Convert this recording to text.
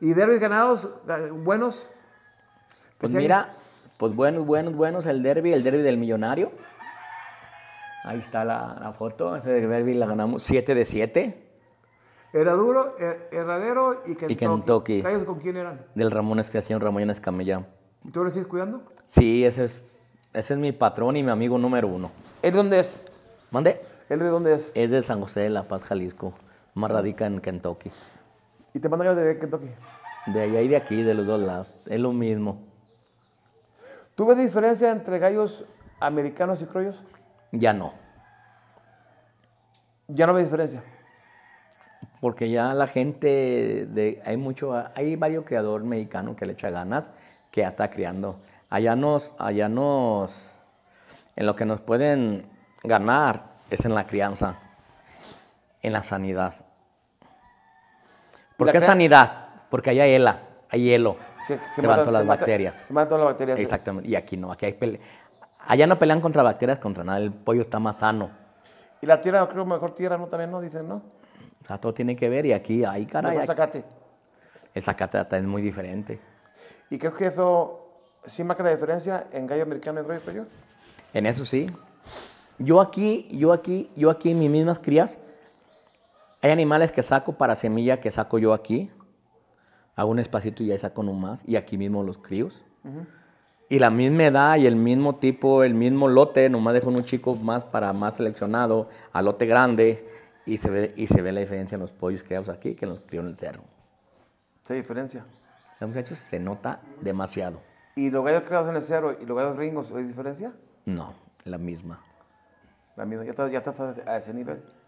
¿Y derbis ganados, buenos? Pues mira, pues buenos, buenos, buenos el derby, el derby del millonario. Ahí está la, foto, ese derby la ganamos 7 de 7. Era duro, er, Herradero y Kentucky. Y Kentucky. con quién eran? Del Ramón Estación, Ramón Escamilla. ¿Y tú lo sigues cuidando? Sí, ese es, ese es mi patrón y mi amigo número uno. ¿El de dónde es? ¿Mande? ¿El de dónde es? Es de San José de La Paz, Jalisco. Más radica en Kentucky. ¿Y te mandan de Kentucky? De allá y de aquí, de los dos lados. Es lo mismo. ¿Tú ves diferencia entre gallos americanos y criollos? Ya no. ¿Ya no ve diferencia? Porque ya la gente, de, hay mucho, hay varios criadores mexicanos que le echa ganas, que ya está criando. Allá nos, allá nos, en lo que nos pueden ganar es en la crianza, en la sanidad. ¿Por qué sanidad? Porque allá hay hay hielo. se, van todas las bacterias. Se van todas las bacterias. Exactamente. Y aquí no, aquí hay pele... Allá no pelean contra bacterias, contra nada. El pollo está más sano. Y la tierra, creo, mejor tierra, ¿no? También, ¿no? Dicen, ¿no? O sea, todo tiene que ver. Y aquí, ahí, caray. El zacate. El zacate es muy diferente. ¿Y crees que eso sí marca la diferencia en gallo americano y gallo español? En eso sí. Yo aquí, yo aquí, yo aquí, mis mismas crías, hay animales que saco para semilla que saco yo aquí. Hago un espacito y ahí saco uno más. Y aquí mismo los críos. Y la misma edad y el mismo tipo, el mismo lote. Nomás dejo un chico más para más seleccionado, a lote grande. Y se, ve, y se ve la diferencia en los pollos criados aquí que en los criados en el cerro. ¿Qué diferencia? Los muchachos se nota demasiado. ¿Y los gallos criados en el cerro y los gallos gringos, hay diferencia? No, la misma. La misma, ya está, ya está a ese nivel.